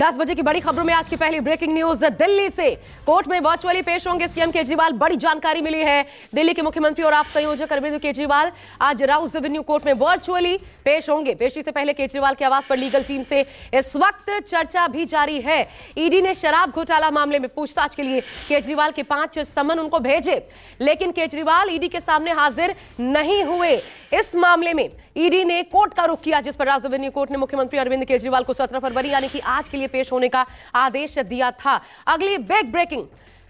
दस बजे की बड़ी खबरों में आज की पहली ब्रेकिंग न्यूज दिल्ली से कोर्ट में वर्चुअली पेश होंगे सीएम केजरीवाल बड़ी जानकारी मिली है दिल्ली के मुख्यमंत्री और आप संयोजक अरविंद केजरीवाल आज राउस एवेन्यू कोर्ट में वर्चुअली पेश होंगे पेशी से पहले केजरीवाल की के आवाज पर लीगल टीम से इस वक्त चर्चा भी जारी है ईडी e ने शराब घोटाला मामले में पूछताछ के लिए केजरीवाल के पांच समन उनको भेजे लेकिन केजरीवाल ईडी e के सामने हाजिर नहीं हुए इस मामले में ईडी ने कोर्ट का रुख किया जिस पर रेवेन्यू कोर्ट ने मुख्यमंत्री अरविंद केजरीवाल को सत्रह फरवरी यानी कि आज के लिए पेश होने का आदेश दिया था अगली बिग ब्रेकिंग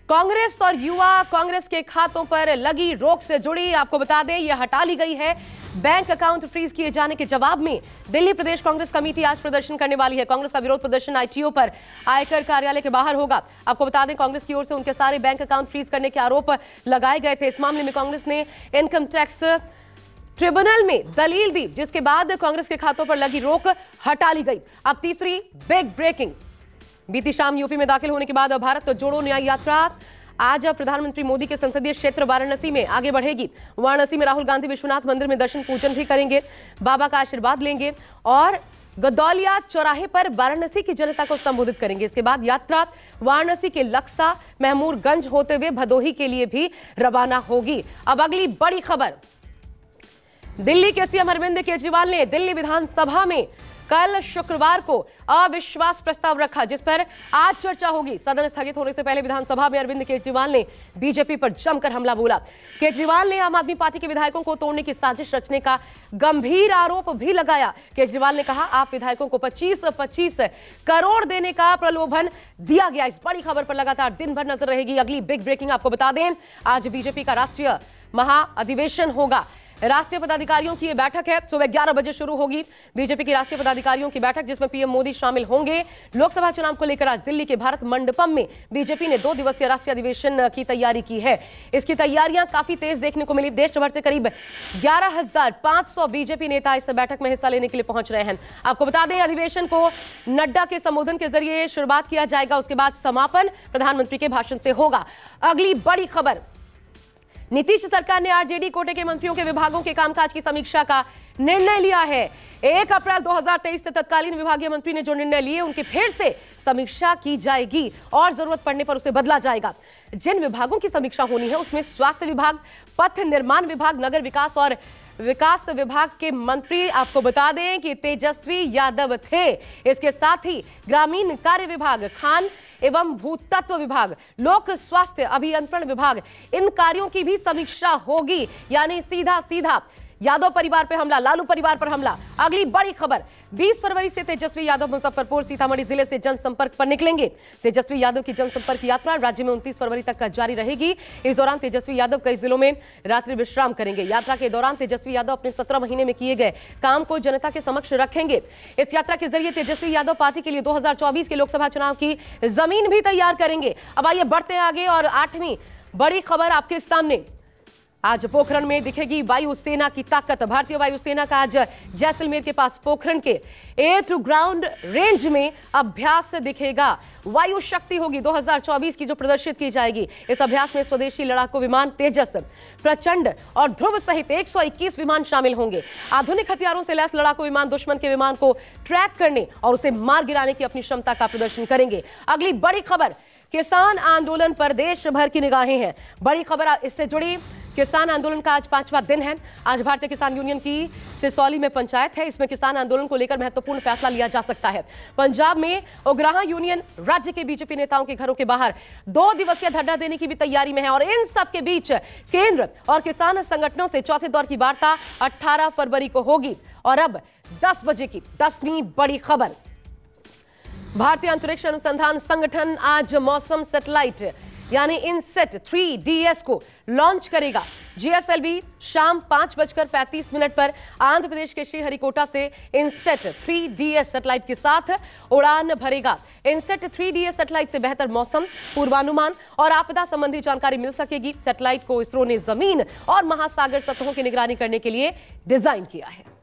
कांग्रेस और युवा कांग्रेस के खातों पर लगी रोक से जुड़ी आपको बता दें यह हटा ली गई है बैंक अकाउंट फ्रीज किए जाने के जवाब में दिल्ली प्रदेश कांग्रेस कमेटी आज प्रदर्शन करने वाली है कांग्रेस का विरोध प्रदर्शन आईटीओ पर आयकर कार्यालय के बाहर होगा आपको बता दें कांग्रेस की ओर से उनके सारे बैंक अकाउंट फ्रीज करने के आरोप लगाए गए थे इस मामले में कांग्रेस ने इनकम टैक्स ट्रिब्यूनल में दलील दी जिसके बाद कांग्रेस के खातों पर लगी रोक हटा ली गई अब तीसरी बिग ब्रेकिंग बीती शाम यूपी में दाखिल होने के बाद भारत तो जोड़ो न्याय यात्रा आज प्रधानमंत्री मोदी के संसदीय क्षेत्र वाराणसी में आगे बढ़ेगी वाराणसी में राहुल गांधी विश्वनाथ मंदिर में दर्शन पूजन भी करेंगे बाबा का आशीर्वाद लेंगे और गदौलिया चौराहे पर वाराणसी की जनता को संबोधित करेंगे इसके बाद यात्रा वाराणसी के लक्सा महमूरगंज होते हुए भदोही के लिए भी रवाना होगी अब अगली बड़ी खबर दिल्ली के सीएम अरविंद केजरीवाल ने दिल्ली विधानसभा में कल शुक्रवार को अविश्वास प्रस्ताव रखा जिस पर आज चर्चा होगी सदन स्थगित होने से पहले विधानसभा में अरविंद केजरीवाल ने बीजेपी पर जमकर हमला बोला केजरीवाल ने आम आदमी पार्टी के विधायकों को तोड़ने की साजिश रचने का गंभीर आरोप भी लगाया केजरीवाल ने कहा आप विधायकों को पच्चीस पच्चीस करोड़ देने का प्रलोभन दिया गया इस बड़ी खबर पर लगातार दिन भर नजर रहेगी अगली बिग ब्रेकिंग आपको बता दें आज बीजेपी का राष्ट्रीय महाअधिवेशन होगा राष्ट्रीय पदाधिकारियों की यह बैठक है सुबह ग्यारह बजे शुरू होगी बीजेपी की राष्ट्रीय पदाधिकारियों की बैठक जिसमें पीएम मोदी शामिल होंगे लोकसभा चुनाव को लेकर आज दिल्ली के भारत मंडपम में बीजेपी ने दो दिवसीय राष्ट्रीय अधिवेशन की तैयारी की है इसकी तैयारियां काफी तेज देखने को मिली देश भर से करीब ग्यारह बीजेपी नेता इस बैठक में हिस्सा लेने के लिए पहुंच रहे हैं आपको बता दें अधिवेशन को नड्डा के संबोधन के जरिए शुरुआत किया जाएगा उसके बाद समापन प्रधानमंत्री के भाषण से होगा अगली बड़ी खबर नीतीश सरकार ने आरजेडी कोटे के मंत्रियों के विभागों के कामकाज की समीक्षा का निर्णय लिया है एक अप्रैल 2023 से तत्कालीन विभागीय मंत्री ने जो निर्णय लिए उनकी फिर से समीक्षा की जाएगी और जरूरत पड़ने पर उसे बदला जाएगा जिन विभागों की समीक्षा होनी है उसमें स्वास्थ्य विभाग पथ निर्माण विभाग नगर विकास और विकास विभाग के मंत्री आपको बता दें कि तेजस्वी यादव थे इसके साथ ही ग्रामीण कार्य विभाग खान एवं भूतत्व विभाग लोक स्वास्थ्य अभियंत्रण विभाग इन कार्यों की भी समीक्षा होगी यानी सीधा सीधा यादव परिवार पर हमला लालू परिवार पर हमला अगली बड़ी खबर 20 फरवरी से तेजस्वी यादव मुजफ्फरपुर सीतामढ़ी जिले से जनसंपर्क पर निकलेंगे तेजस्वी यादव की जनसंपर्क यात्रा राज्य में 29 फरवरी तक का जारी रहेगी इस दौरान तेजस्वी यादव कई जिलों में रात्रि विश्राम करेंगे यात्रा के दौरान तेजस्वी यादव अपने सत्रह महीने में किए गए काम को जनता के समक्ष रखेंगे इस यात्रा के जरिए तेजस्वी यादव पार्टी के लिए दो के लोकसभा चुनाव की जमीन भी तैयार करेंगे अब आइए बढ़ते आगे और आठवीं बड़ी खबर आपके सामने आज पोखरण में दिखेगी वायुसेना की ताकत भारतीय वायुसेना का आज जैसलमेर के पास पोखरण के थ्रू ग्राउंड रेंज में अभ्यास दिखेगा वायु शक्ति होगी 2024 की जो प्रदर्शित की जाएगी इस अभ्यास में स्वदेशी लड़ाकू विमान तेजस प्रचंड और ध्रुव सहित 121 विमान शामिल होंगे आधुनिक हथियारों से लैस लड़ाकू विमान दुश्मन के विमान को ट्रैक करने और उसे मार गिराने की अपनी क्षमता का प्रदर्शन करेंगे अगली बड़ी खबर किसान आंदोलन पर देश भर की निगाहें हैं बड़ी खबर इससे जुड़ी किसान आंदोलन का आज पांचवा दिन है आज भारतीय किसान यूनियन की सिसौली में पंचायत है इसमें किसान आंदोलन को लेकर महत्वपूर्ण फैसला लिया जा सकता है पंजाब में उग्राहा यूनियन राज्य के बीजेपी नेताओं के घरों के बाहर दो दिवसीय धरना देने की भी तैयारी में है और इन सबके बीच केंद्र और किसान संगठनों से चौथे दौर की वार्ता अट्ठारह फरवरी को होगी और अब दस बजे की दसवीं बड़ी खबर भारतीय अंतरिक्ष अनुसंधान संगठन आज मौसम सेटेलाइट यानी सेट थ्री डीएस को लॉन्च करेगा जीएसएलवी शाम पांच बजकर पैंतीस मिनट पर आंध्र प्रदेश के श्रीहरिकोटा से इनसेट थ्री एस सेटेलाइट के साथ उड़ान भरेगा इनसेट थ्री एस सेटेलाइट से बेहतर मौसम पूर्वानुमान और आपदा संबंधी जानकारी मिल सकेगी सेटेलाइट को इसरो ने जमीन और महासागर सतहों की निगरानी करने के लिए डिजाइन किया है